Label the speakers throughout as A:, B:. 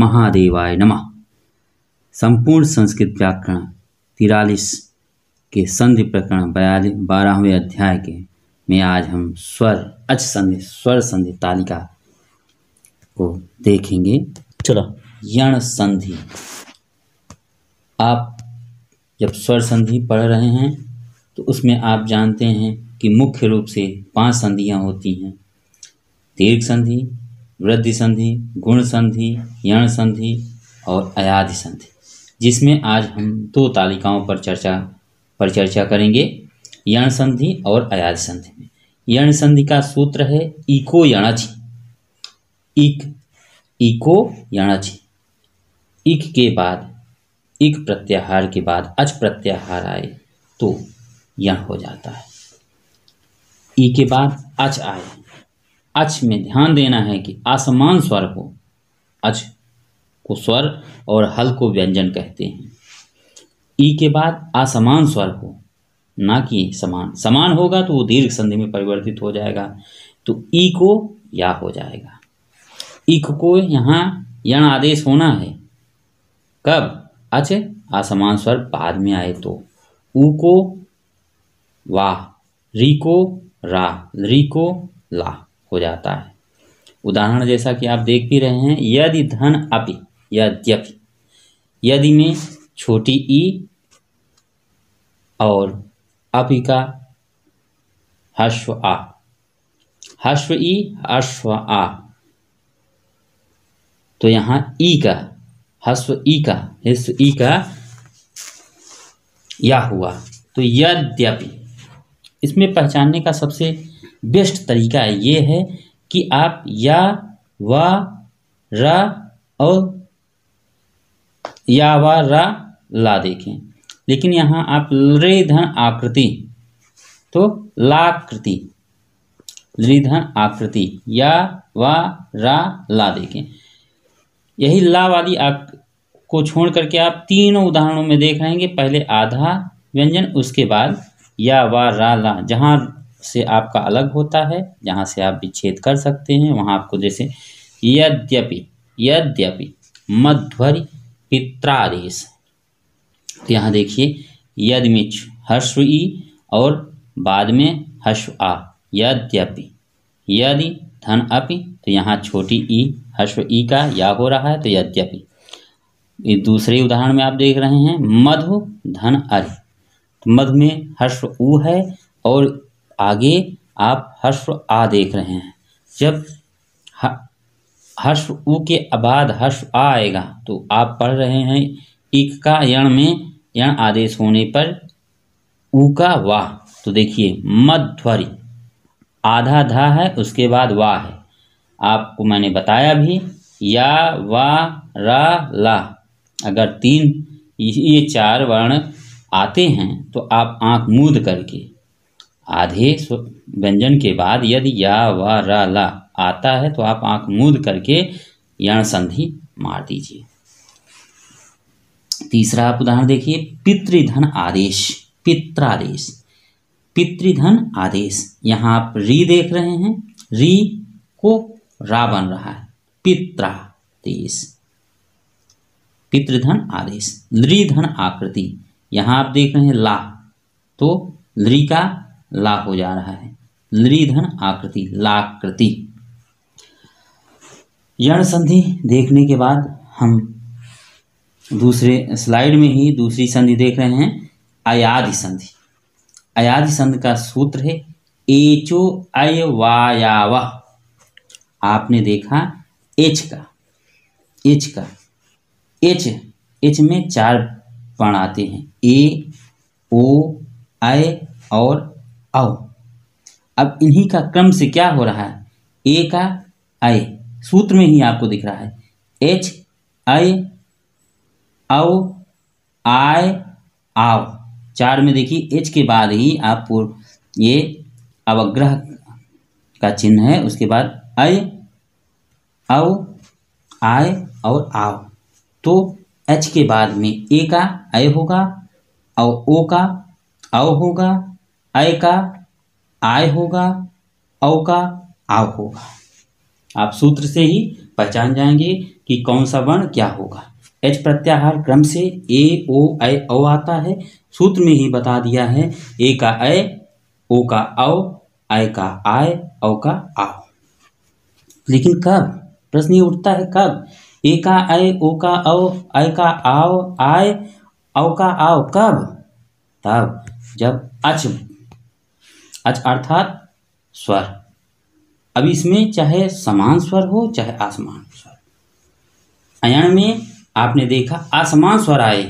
A: महादेवाय नमः संपूर्ण संस्कृत व्याकरण तिरालीस के संधि प्रकरण बयालीस बारहवें अध्याय के में आज हम स्वर अच संधि स्वर संधि तालिका को देखेंगे चलो यण संधि आप जब स्वर संधि पढ़ रहे हैं तो उसमें आप जानते हैं कि मुख्य रूप से पांच संधियां होती हैं दीर्घ संधि वृद्धि संधि गुण संधि यण संधि और अयाधि संधि जिसमें आज हम दो तालिकाओं पर चर्चा पर चर्चा करेंगे यण संधि और अयाधि संधि में यण संधि का सूत्र है इको यणच इक इको यणच इक के बाद इक प्रत्याहार के बाद अच प्रत्याहार आए तो यण हो जाता है ई के बाद अच आए अच में ध्यान देना है कि आसमान स्वर हो अच को स्वर और हल को व्यंजन कहते हैं ई के बाद आसमान स्वर हो ना कि समान समान होगा तो वो दीर्घ संधि में परिवर्तित हो जाएगा तो ई को या हो जाएगा इक को यहाँ यण आदेश होना है कब अच असमान स्वर बाद में आए तो ऊ को वाह री को रा री को ला हो जाता है उदाहरण जैसा कि आप देख भी रहे हैं यदि धन अपि यद्यपि यदि में छोटी ई और अपि का हश्व आ हश्व ई अश्व आ तो यहाँ ई का हस्व ई का हिस्व ई का या हुआ तो यद्यपि इसमें पहचानने का सबसे बेस्ट तरीका ये है कि आप या वा रा और या वा रा ला देखें लेकिन यहाँ आप रे धन आकृति तो लाकृति लृधन आकृति या वा रा ला देखें यही ला वाली आप को छोड़ करके आप तीनों उदाहरणों में देख रहे हैं पहले आधा व्यंजन उसके बाद या वा रा ला जहाँ से आपका अलग होता है जहाँ से आप विच्छेद कर सकते हैं वहाँ आपको जैसे यद्यपि यद्यपि मध्वर पित्रादेश तो यहाँ देखिए यद में हर्ष ई और बाद में हर्ष आ यद्यपि यदि धन अपि तो यहाँ छोटी ई हर्ष ई का या हो रहा है तो यद्यपि दूसरे उदाहरण में आप देख रहे हैं मधु धन अरि तो मधु में हर्ष ऊ है और आगे आप हर्ष आ देख रहे हैं जब हर्ष ऊ के बाद हर्ष आ आएगा तो आप पढ़ रहे हैं इक का यण में यण आदेश होने पर ऊ का वाह तो देखिए मध्वरी आधा धा है उसके बाद वाह है आपको मैंने बताया भी या वा रा ला अगर तीन ये चार वर्ण आते हैं तो आप आंख मूद करके आधे व्यंजन के बाद यदि या व र ला आता है तो आप आंख मूद करके यण संधि मार दीजिए तीसरा आप उदाहरण देखिए पितृधन आदेश पित्रादेश पितृधन आदेश यहाँ आप री देख रहे हैं री को रा बन रहा है पित्रादेश पितृधन आदेश लृधन आकृति यहाँ आप देख रहे हैं ला तो लृ का ला हो जा रहा है लृधन आकृति लाकृति यण संधि देखने के बाद हम दूसरे स्लाइड में ही दूसरी संधि देख रहे हैं अयाधि संधि अयाधि संधि का सूत्र है एचो अय वायाव आपने देखा एच का एच का एच एच में चार पण आते हैं ए ओ अय और औ अब इन्हीं का क्रम से क्या हो रहा है ए का आय सूत्र में ही आपको दिख रहा है एच आय औ आय आव चार में देखिए एच के बाद ही आप ये अवग्रह का चिन्ह है उसके बाद आय औ आय और आव तो एच के बाद में ए का आय होगा और ओ का औ होगा आय का आय होगा औ का आव होगा आप सूत्र से ही पहचान जाएंगे कि कौन सा वर्ण क्या होगा एच प्रत्याहार क्रम से ए ओ ऐ औ आता है सूत्र में ही बता दिया है ए का ऐ ओ का औ आय का आय औ का आओ लेकिन कब प्रश्न ये उठता है कब ए का ऐ ओ का औ आय का आओ आय औ का आओ कब तब जब अच अच अर्थात स्वर अब इसमें चाहे समान स्वर हो चाहे आसमान स्वर अयन में आपने देखा आसमान स्वर आए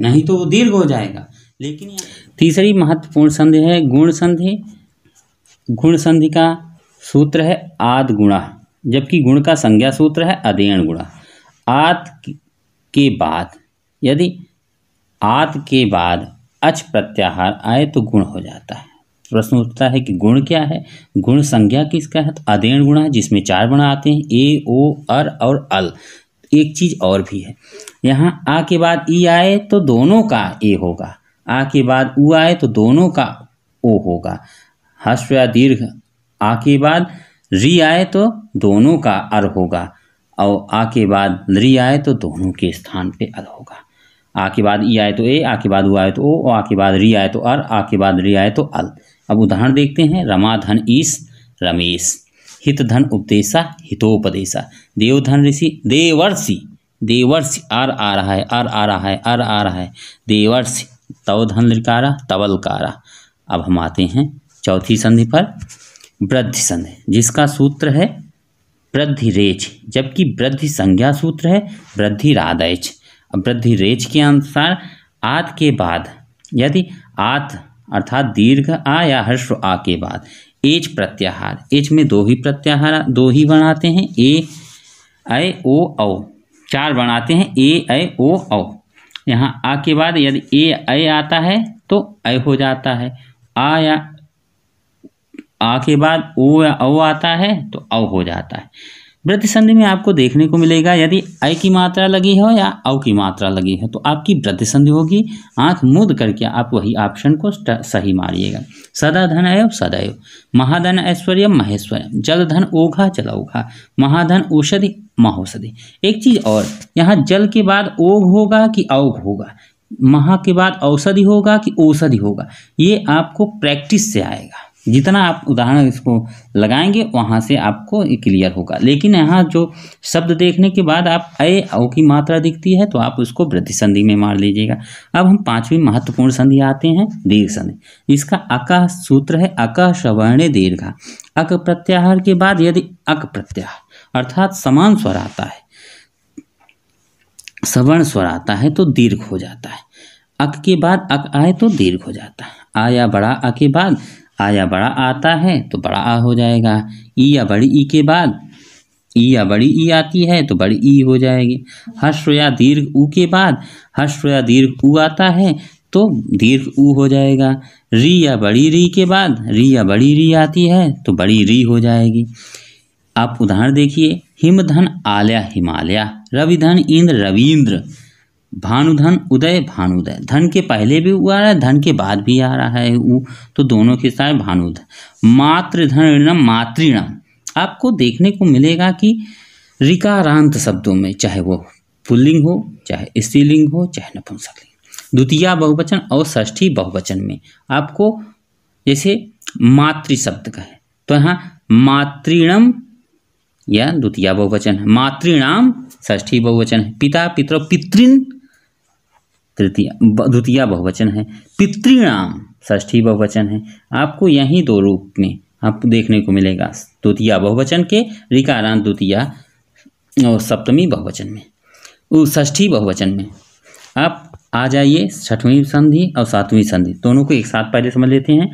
A: नहीं तो वो दीर्घ हो जाएगा लेकिन तीसरी महत्वपूर्ण संधि है गुण संधि गुण संधि का सूत्र है आद गुणा जबकि गुण का संज्ञा सूत्र है अध्ययन गुणा आत के बाद यदि आत के बाद अच प्रत्याहार आए तो गुण हो जाता है प्रश्न उठता है कि गुण क्या है गुण संज्ञा किसका है तो अदेण गुण है जिसमें चार गुण आते हैं ए ओ अर और अल एक चीज़ और भी है यहाँ आ के बाद ई आए तो दोनों का ए होगा आ के बाद ऊ आए तो दोनों का ओ होगा हस्व या दीर्घ आ के बाद री आए तो दोनों का अर होगा और आ के बाद री आए तो दोनों के स्थान पे अल होगा आ के बाद ई आए तो ए आ के बाद ऊ आए तो ओ और आ के बाद री आए तो अर आ के बाद री आए तो अल अब उदाहरण देखते हैं रमाधन ईस रमेश हित धन उपदेशा हितोपदेशा देवधन ऋषि देवर्षि देवर्षि आर आ रहा है आर आ रहा है आर आ रहा है देवर्षि तवधन लिकारा तवलकारा अब हम आते हैं चौथी संधि पर वृद्धि संधि जिसका सूत्र है वृद्धि रेच जबकि वृद्धि संज्ञा सूत्र है वृद्धि रादैच अब वृद्धि रेच के अनुसार आत के बाद यदि आत अर्थात दीर्घ आ या हर्ष आ के बाद एच प्रत्याहार एच में दो ही प्रत्याहार दो ही बनाते हैं ए ऐ ओ औ चार बनाते हैं ए ऐ ओ औ यहाँ आ के बाद यदि ए ऐ आता है तो ऐ हो जाता है आ या आ के बाद ओ या औ आता है तो औ हो जाता है संधि में आपको देखने को मिलेगा यदि अय की मात्रा लगी हो या अव की मात्रा लगी हो तो आपकी संधि होगी आंख मूद करके आप वही ऑप्शन को सही मारिएगा सदा धन एव सदैव महाधन ऐश्वर्य महेश्वर जल धन ओघा जल ओघा महाधन औषधि महौषधि एक चीज़ और यहाँ जल के बाद ओघ होगा कि औघ होगा महा के बाद औषधि होगा कि औषधि होगा ये आपको प्रैक्टिस से आएगा जितना आप उदाहरण इसको लगाएंगे वहाँ से आपको क्लियर होगा लेकिन यहाँ जो शब्द देखने के बाद आप अय औ की मात्रा दिखती है तो आप उसको वृद्धि संधि में मार लीजिएगा अब हम पांचवी महत्वपूर्ण संधि आते हैं दीर्घ संधि इसका अकह सूत्र है अकह सवर्ण दीर्घा अक प्रत्याहार के बाद यदि अक प्रत्याहार अर्थात समान स्वर आता है सवर्ण स्वर आता है तो दीर्घ हो जाता है अक के बाद अक आए तो दीर्घ हो जाता है आया बड़ा अ के बाद आ या बड़ा आता है तो बड़ा आ हो जाएगा ई या बड़ी ई के बाद ई या बड़ी ई आती है तो बड़ी ई हो जाएगी हर्ष या दीर्घ ऊ के बाद हर्ष या दीर्घ ऊ आता है तो दीर्घ ऊ हो जाएगा री या बड़ी री के बाद री या बड़ी री आती है तो बड़ी री हो जाएगी आप उदाहरण देखिए हिमधन आलया हिमालय रविधन इंद्र रविंद्र भानुधन उदय भानुदय धन के पहले भी रहा है धन के बाद भी आ रहा है वो तो दोनों के साथ भानुधन मातृधन ऋणम मातृणम आपको देखने को मिलेगा कि रिकारांत शब्दों में चाहे वो पुल्लिंग हो चाहे स्त्रीलिंग हो चाहे नपुंसकलिंग द्वितीय बहुवचन और षष्ठी बहुवचन में आपको जैसे मातृ शब्द का है तो यहाँ मातृणम या द्वितीय बहुवचन है मातृणाम षष्ठी बहुवचन है पिता पितृ पितृन तृतीय द्वितीय बहुवचन है पितृणाम ष्ठी बहुवचन है आपको यहीं दो रूप में आपको देखने को मिलेगा द्वितीय बहुवचन के रिकारांत द्वितीय और सप्तमी बहुवचन में ष्ठी बहुवचन में आप आ जाइए छठवीं संधि और सातवीं संधि दोनों को एक साथ पहले समझ लेते हैं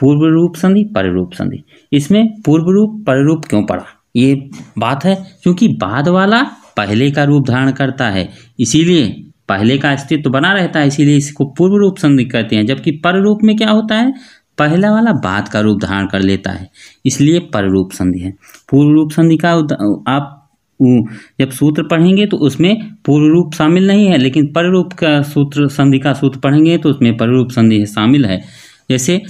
A: पूर्व रूप संधि पररूप संधि इसमें पूर्व रूप पररूप क्यों पड़ा ये बात है क्योंकि बाद वाला पहले का रूप धारण करता है इसीलिए पहले का अस्तित्व तो बना रहता है इसीलिए इसको पूर्व रूप संधि कहते हैं जबकि पर रूप में क्या होता है पहला वाला बाद का रूप धारण कर लेता है इसलिए पर रूप संधि है पूर्व रूप संधि का आप जब सूत्र पढ़ेंगे तो उसमें पूर्व रूप शामिल नहीं है लेकिन पर रूप का सूत्र संधि का सूत्र पढ़ेंगे तो उसमें पर रूप संधि शामिल है जैसे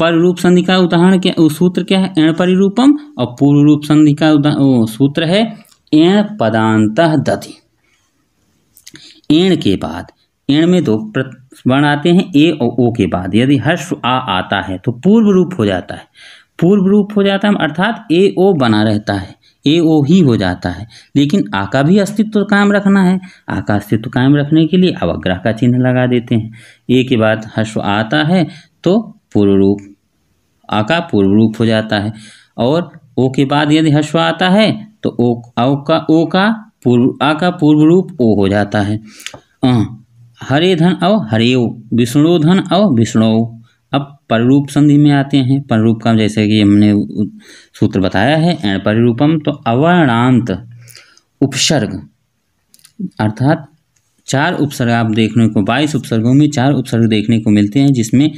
A: पर रूप संधि का उदाहरण क्या सूत्र क्या है एण परिरूपम और पूर्व रूप संधि का सूत्र है एण पदांत दधि एण के बाद एण में दो वर्ण आते हैं ए और ओ के बाद यदि हर्ष आ आता है तो पूर्व रूप हो जाता है पूर्व रूप हो जाता है अर्थात ए ओ बना रहता है ए ओ ही हो जाता है लेकिन आ का भी अस्तित्व कायम रखना है आ का अस्तित्व कायम रखने के लिए अवग्रह का चिन्ह लगा देते हैं ए के बाद हर्ष आता है तो पूर्व रूप आ का पूर्व रूप हो जाता है और ओ के बाद यदि हर्ष आता है तो ओ का ओ का पूर्व आ का पूर्व रूप ओ हो जाता है अ हरे धन अव हरेव विष्णु धन अव विष्णु अब पररूप संधि में आते हैं पररूप का जैसे कि हमने सूत्र बताया है एण परिरूपम तो अवर्णांत उपसर्ग अर्थात चार उपसर्ग आप देखने को बाईस उपसर्गों में चार उपसर्ग देखने को मिलते हैं जिसमें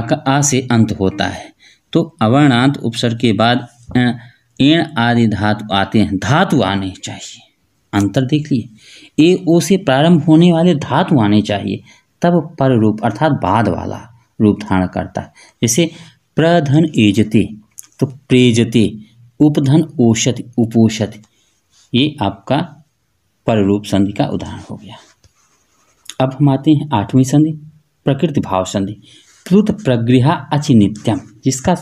A: अक आ से अंत होता है तो अवर्णांत उपसर्ग के बाद एण आदि धातु आते हैं धातु आने चाहिए अंतर देख लिए ए ओ से प्रारंभ होने वाले धातु आने चाहिए तब पर रूप अर्थात बाद वाला रूप धारण करता है जैसे प्रधन एजते तो प्रेजते उपधन ओषत उपोषत ये आपका पर रूप संधि का उदाहरण हो गया अब हम आते हैं आठवीं संधि प्रकृति भाव संधि प्रुत प्रगृह अचिनित्यम जिसका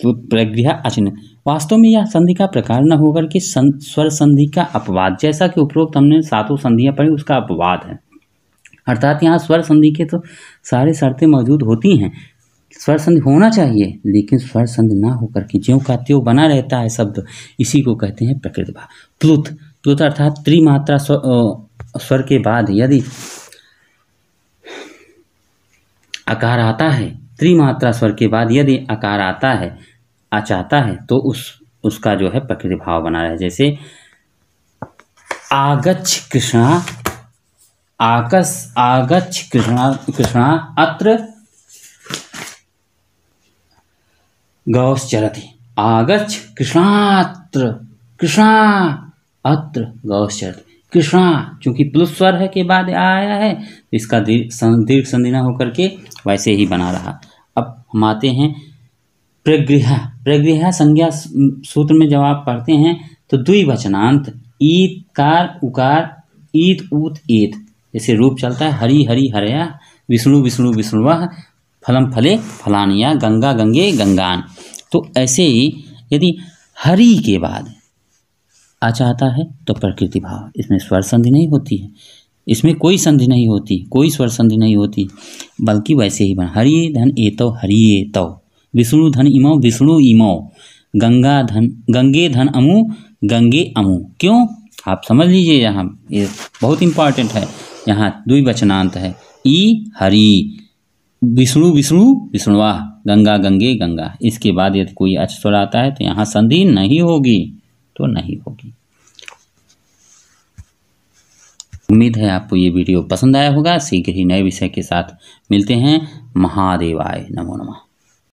A: प्रुत प्रगृहा अचिन वास्तव में यह संधि का प्रकार न होकर के स्वर संधि का अपवाद जैसा कि उपरोक्त हमने सातों संधियां पढ़ी उसका अपवाद है अर्थात यहाँ स्वर संधि के तो सारे शर्तें मौजूद होती हैं स्वर संधि होना चाहिए लेकिन स्वर संधि ना होकर के ज्यों का त्यों बना रहता है शब्द इसी को कहते हैं प्रकृत भा प्लुत प्लुत अर्थात त्रिमात्रा स्वर के बाद यदि आकार आता है त्रिमात्रा स्वर के बाद यदि आकार आता है चाहता है तो उस उसका जो है प्रकृति भाव बना रहे जैसे आगच्छ कृष्णा आकस आगच्छ कृष्णा कृष्णा अत्र चरती आगच्छ कृष्णात्र कृष्णा अत्र चरती कृष्णा चूंकि प्लस स्वर है के बाद आया है तो इसका दीर्घ संदीर्घ संदिना होकर के वैसे ही बना रहा अब हम आते हैं प्रगृह प्रगृह संज्ञा सूत्र में जब आप पढ़ते हैं तो द्विवचनांत ईद कार उकार ईद ऊत ईद जैसे रूप चलता है हरी हरी हरया विष्णु विष्णु विष्णुवह फलम फले फलानिया गंगा गंगे गंगान तो ऐसे ही यदि हरी के बाद आ चाहता है तो प्रकृति भाव इसमें स्वर संधि नहीं होती है इसमें कोई संधि नहीं होती कोई स्वर संधि नहीं होती बल्कि वैसे ही बन हरि धन ए तो हरि ए तो विष्णु धन इमो विष्णु इमो गंगा धन गंगे धन अमु गंगे अमु क्यों आप समझ लीजिए यहाँ ये बहुत इंपॉर्टेंट है यहाँ द्विवचनांत है ई हरि विष्णु विष्णु विष्णुवा गंगा गंगे गंगा इसके बाद यदि कोई अक्षर आता है तो यहाँ संधि नहीं होगी तो नहीं होगी उम्मीद है आपको ये वीडियो पसंद आया होगा शीघ्र ही नए विषय के साथ मिलते हैं महादेवाय नमो नमः